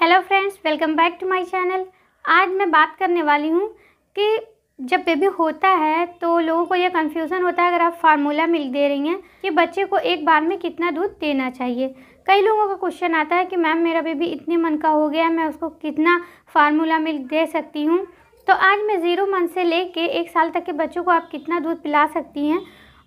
hello friends welcome back to my channel आज मैं बात करने वाली हूँ कि जब बेबी होता है तो लोगों को यह कन्फ्यूज़न होता है अगर आप फार्मूला मिल दे रही हैं कि बच्चे को एक बार में कितना दूध देना चाहिए कई लोगों का क्वेश्चन आता है कि मैम मेरा बेबी इतने मन का हो गया है मैं उसको कितना फार्मूला मिल्क दे सकती हूँ तो आज मैं ज़ीरो मंथ से ले कर एक साल तक के बच्चों को आप कितना दूध पिला सकती हैं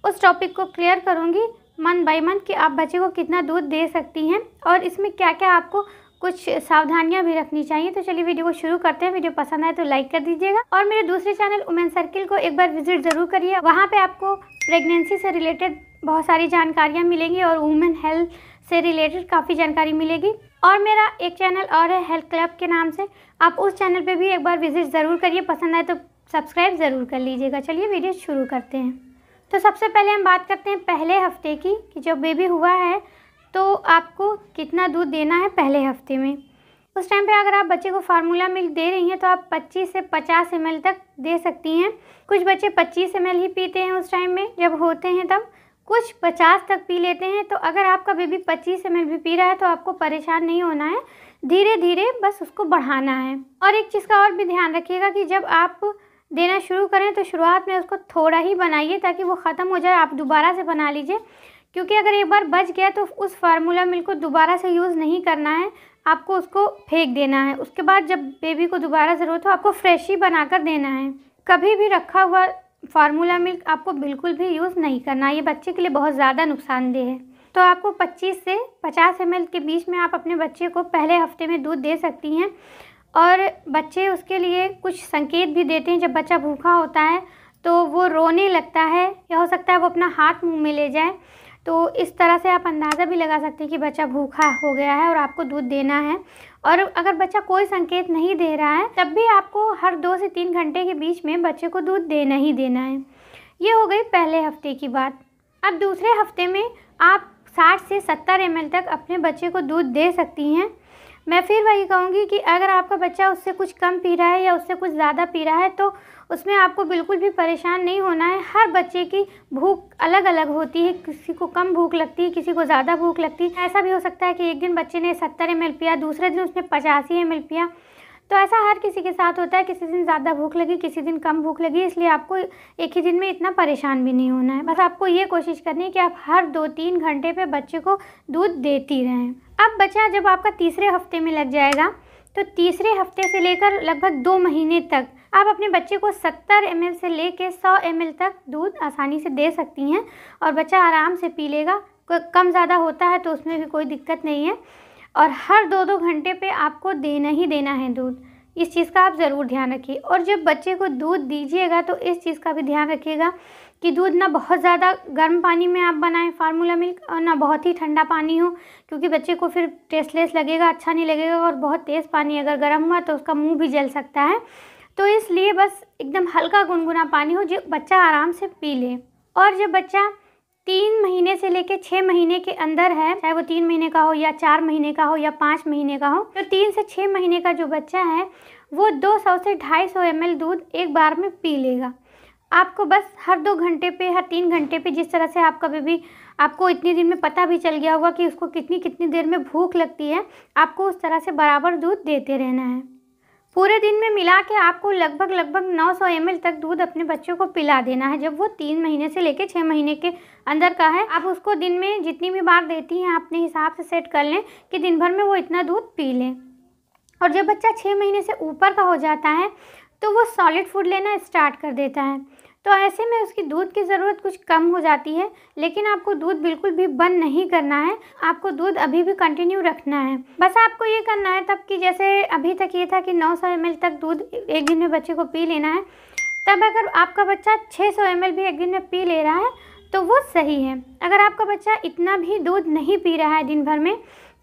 उस टॉपिक को क्लियर करूँगी मंथ बाई मंथ कि आप बच्चे को कितना दूध दे सकती हैं और इसमें क्या क्या आपको कुछ सावधानियां भी रखनी चाहिए तो चलिए वीडियो को शुरू करते हैं वीडियो पसंद आए तो लाइक कर दीजिएगा और मेरे दूसरे चैनल उमेन सर्किल को एक बार विजिट ज़रूर करिए वहाँ पर आपको प्रेगनेंसी से रिलेटेड बहुत सारी जानकारियाँ मिलेंगी और वुमेन हेल्थ से रिलेटेड काफ़ी जानकारी मिलेगी और मेरा एक चैनल और है हेल्थ क्लब के नाम से आप उस चैनल पर भी एक बार विजिट ज़रूर करिए पसंद आए तो सब्सक्राइब ज़रूर कर लीजिएगा चलिए वीडियो शुरू करते हैं तो सबसे पहले हम बात करते हैं पहले हफ्ते की कि जो बेबी हुआ है कितना दूध देना है पहले हफ्ते में उस टाइम पे अगर आप बच्चे को फार्मूला मिल्क दे रही हैं तो आप 25 से 50 एम तक दे सकती हैं कुछ बच्चे 25 एम ही पीते हैं उस टाइम में जब होते हैं तब कुछ 50 तक पी लेते हैं तो अगर आपका बेबी 25 एम भी पी रहा है तो आपको परेशान नहीं होना है धीरे धीरे बस उसको बढ़ाना है और एक चीज़ का और भी ध्यान रखिएगा कि जब आप देना शुरू करें तो शुरुआत में उसको थोड़ा ही बनाइए ताकि वो ख़त्म हो जाए आप दोबारा से बना लीजिए क्योंकि अगर एक बार बच गया तो उस फार्मूला मिल्क को दोबारा से यूज़ नहीं करना है आपको उसको फेंक देना है उसके बाद जब बेबी को दोबारा ज़रूरत हो आपको फ्रेश ही बनाकर देना है कभी भी रखा हुआ फार्मूला मिल्क आपको बिल्कुल भी यूज़ नहीं करना ये बच्चे के लिए बहुत ज़्यादा नुकसानदेह है तो आपको 25 से 50 एम के बीच में आप अपने बच्चे को पहले हफ्ते में दूध दे सकती हैं और बच्चे उसके लिए कुछ संकेत भी देते हैं जब बच्चा भूखा होता है तो वो रोने लगता है या हो सकता है वो अपना हाथ मुंह में ले जाए तो इस तरह से आप अंदाज़ा भी लगा सकते हैं कि बच्चा भूखा हो गया है और आपको दूध देना है और अगर बच्चा कोई संकेत नहीं दे रहा है तब भी आपको हर दो से तीन घंटे के बीच में बच्चे को दूध देना ही देना है ये हो गई पहले हफ्ते की बात अब दूसरे हफ्ते में आप साठ से सत्तर एम तक अपने बच्चे को दूध दे सकती हैं मैं फिर वही कहूँगी कि अगर आपका बच्चा उससे कुछ कम पी रहा है या उससे कुछ ज़्यादा पी रहा है तो उसमें आपको बिल्कुल भी परेशान नहीं होना है हर बच्चे की भूख अलग अलग होती है किसी को कम भूख लगती है किसी को ज़्यादा भूख लगती है ऐसा भी हो सकता है कि एक दिन बच्चे ने सत्तर एम पिया दूसरे दिन उसने पचासी एम पिया तो ऐसा हर किसी के साथ होता है किसी दिन ज़्यादा भूख लगी किसी दिन कम भूख लगी इसलिए आपको एक ही दिन में इतना परेशान भी नहीं होना है बस आपको ये कोशिश करनी है कि आप हर दो तीन घंटे पे बच्चे को दूध देती रहें अब बचा जब आपका तीसरे हफ्ते में लग जाएगा तो तीसरे हफ्ते से लेकर लगभग दो महीने तक आप अपने बच्चे को 70 एम से ले कर सौ एम तक दूध आसानी से दे सकती हैं और बच्चा आराम से पी लेगा कम ज़्यादा होता है तो उसमें भी कोई दिक्कत नहीं है और हर दो दो घंटे पे आपको देना ही देना है दूध इस चीज़ का आप ज़रूर ध्यान रखिए और जब बच्चे को दूध दीजिएगा तो इस चीज़ का भी ध्यान रखिएगा कि दूध ना बहुत ज़्यादा गर्म पानी में आप बनाएं फार्मूला मिल्क और ना बहुत ही ठंडा पानी हो क्योंकि बच्चे को फिर टेस्टलेस लगेगा अच्छा नहीं लगेगा और बहुत तेज़ पानी अगर गर्म हुआ तो उसका मुँह भी जल सकता है तो इसलिए बस एकदम हल्का गुनगुना पानी हो जो बच्चा आराम से पी ले और जब बच्चा तीन महीने से लेके छः महीने के अंदर है चाहे वो तीन महीने का हो या चार महीने का हो या पाँच महीने का हो तो तीन से छः महीने का जो बच्चा है वो दो सौ से ढाई सौ एम दूध एक बार में पी लेगा आपको बस हर दो घंटे पे हर तीन घंटे पे जिस तरह से आपका बेबी आपको इतने दिन में पता भी चल गया होगा कि उसको कितनी कितनी देर में भूख लगती है आपको उस तरह से बराबर दूध देते रहना है पूरे दिन में मिला के आपको लगभग लगभग 900 सौ तक दूध अपने बच्चों को पिला देना है जब वो तीन महीने से लेके छः महीने के अंदर का है आप उसको दिन में जितनी भी बार देती हैं अपने हिसाब से सेट कर लें कि दिन भर में वो इतना दूध पी लें और जब बच्चा छः महीने से ऊपर का हो जाता है तो वो सॉलिड फूड लेना स्टार्ट कर देता है तो ऐसे में उसकी दूध की ज़रूरत कुछ कम हो जाती है लेकिन आपको दूध बिल्कुल भी बंद नहीं करना है आपको दूध अभी भी कंटिन्यू रखना है बस आपको ये करना है तब कि जैसे अभी तक ये था कि नौ सौ तक दूध एक दिन में बच्चे को पी लेना है तब अगर आपका बच्चा छः सौ भी एक दिन में पी ले रहा है तो वो सही है अगर आपका बच्चा इतना भी दूध नहीं पी रहा है दिन भर में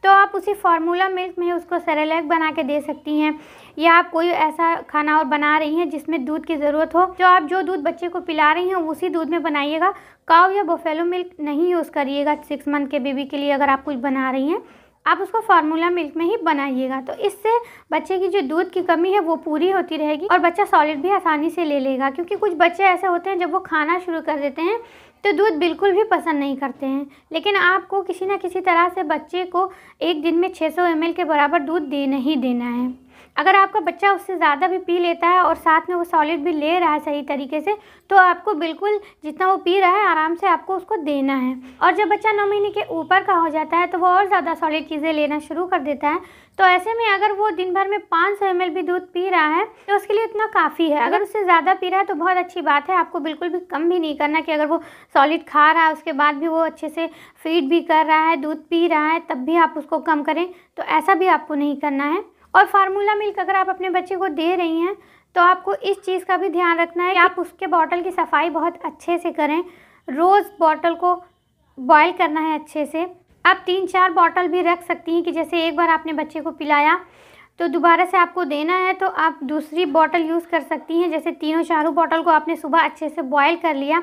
तो आप उसी फार्मूला मिल्क में उसको सेरेलैक बना के दे सकती हैं या आप कोई ऐसा खाना और बना रही हैं जिसमें दूध की ज़रूरत हो तो आप जो दूध बच्चे को पिला रही हैं उसी दूध में बनाइएगा काव या बोफेलो मिल्क नहीं यूज़ करिएगा सिक्स मंथ के बेबी के लिए अगर आप कुछ बना रही हैं आप उसको फार्मूला मिल्क में ही बनाइएगा तो इससे बच्चे की जो दूध की कमी है वो पूरी होती रहेगी और बच्चा सॉलिड भी आसानी से ले लेगा क्योंकि कुछ बच्चे ऐसे होते हैं जब वो खाना शुरू कर देते हैं तो दूध बिल्कुल भी पसंद नहीं करते हैं लेकिन आपको किसी ना किसी तरह से बच्चे को एक दिन में 600 सौ के बराबर दूध देना ही देना है अगर आपका बच्चा उससे ज़्यादा भी पी लेता है और साथ में वो सॉलिड भी ले रहा है सही तरीके से तो आपको बिल्कुल जितना वो पी रहा है आराम से आपको उसको देना है और जब बच्चा नौ महीने के ऊपर का हो जाता है तो वो और ज़्यादा सॉलिड चीज़ें लेना शुरू कर देता है तो ऐसे में अगर वो दिन भर में पाँच सौ भी दूध पी रहा है तो उसके लिए इतना काफ़ी है अगर उससे ज़्यादा पी रहा है तो बहुत अच्छी बात है आपको बिल्कुल भी कम भी नहीं करना कि अगर वो सॉलिड खा रहा है उसके बाद भी वो अच्छे से फीड भी कर रहा है दूध पी रहा है तब भी आप उसको कम करें तो ऐसा भी आपको नहीं करना है और फार्मूला मिल्क अगर आप अपने बच्चे को दे रही हैं तो आपको इस चीज़ का भी ध्यान रखना है कि आप उसके बॉटल की सफाई बहुत अच्छे से करें रोज़ बॉटल को बॉयल करना है अच्छे से आप तीन चार बॉटल भी रख सकती हैं कि जैसे एक बार आपने बच्चे को पिलाया तो दोबारा से आपको देना है तो आप दूसरी बॉटल यूज़ कर सकती हैं जैसे तीनों चारों बॉटल को आपने सुबह अच्छे से बॉयल कर लिया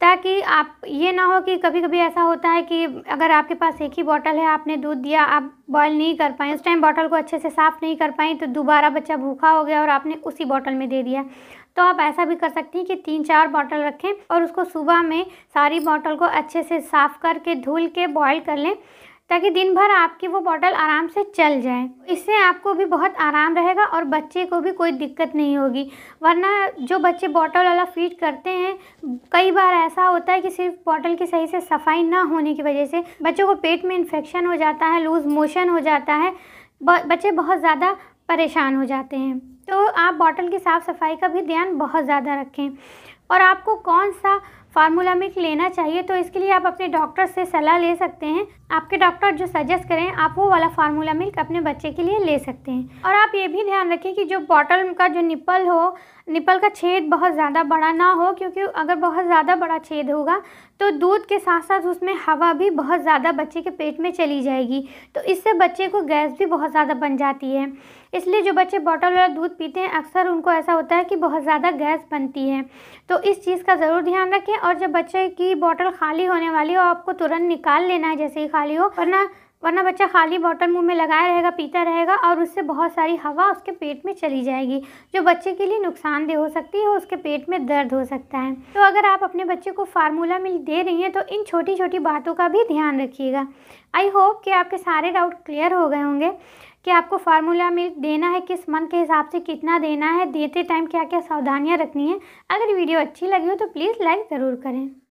ताकि आप ये ना हो कि कभी कभी ऐसा होता है कि अगर आपके पास एक ही बॉटल है आपने दूध दिया आप बॉयल नहीं कर पाए उस टाइम बॉटल को अच्छे से साफ़ नहीं कर पाए तो दोबारा बच्चा भूखा हो गया और आपने उसी बॉटल में दे दिया तो आप ऐसा भी कर सकती हैं कि तीन चार बॉटल रखें और उसको सुबह में सारी बॉटल को अच्छे से साफ़ करके धुल के बॉयल कर लें ताकि दिन भर आपकी वो बॉटल आराम से चल जाए इससे आपको भी बहुत आराम रहेगा और बच्चे को भी कोई दिक्कत नहीं होगी वरना जो बच्चे बॉटल वाला फीड करते हैं कई बार ऐसा होता है कि सिर्फ बॉटल की सही से सफाई ना होने की वजह से बच्चों को पेट में इन्फेक्शन हो जाता है लूज़ मोशन हो जाता है बच्चे बहुत ज़्यादा परेशान हो जाते हैं तो आप बॉटल की साफ़ सफाई का भी ध्यान बहुत ज़्यादा रखें और आपको कौन सा फार्मूला मिल्क लेना चाहिए तो इसके लिए आप अपने डॉक्टर से सलाह ले सकते हैं आपके डॉक्टर जो सजेस्ट करें आप वो वाला फार्मूला मिल्क अपने बच्चे के लिए ले सकते हैं और आप ये भी ध्यान रखें कि जो बॉटल का जो निप्पल हो निप्पल का छेद बहुत ज़्यादा बड़ा ना हो क्योंकि अगर बहुत ज़्यादा बड़ा छेद होगा तो दूध के साथ साथ उसमें हवा भी बहुत ज़्यादा बच्चे के पेट में चली जाएगी तो इससे बच्चे को गैस भी बहुत ज़्यादा बन जाती है इसलिए जो बच्चे बॉटल वाला दूध पीते हैं अक्सर उनको ऐसा होता है कि बहुत ज़्यादा गैस बनती है तो इस चीज़ का ज़रूर ध्यान रखें और जब बच्चे की बॉटल खाली होने वाली हो आपको तुरंत निकाल लेना है जैसे ही खाली हो वरना वरना बच्चा खाली बॉटल मुंह में लगाया रहेगा पीता रहेगा और उससे बहुत सारी हवा उसके पेट में चली जाएगी जो बच्चे के लिए नुकसानदेह हो सकती है उसके पेट में दर्द हो सकता है तो अगर आप अपने बच्चे को फार्मूला मिल दे रही हैं तो इन छोटी छोटी बातों का भी ध्यान रखिएगा आई होप कि आपके सारे डाउट क्लियर हो गए होंगे कि आपको फार्मूला में देना है किस मंथ के हिसाब से कितना देना है देते टाइम क्या क्या सावधानियाँ रखनी है अगर वीडियो अच्छी लगी हो तो प्लीज़ लाइक ज़रूर करें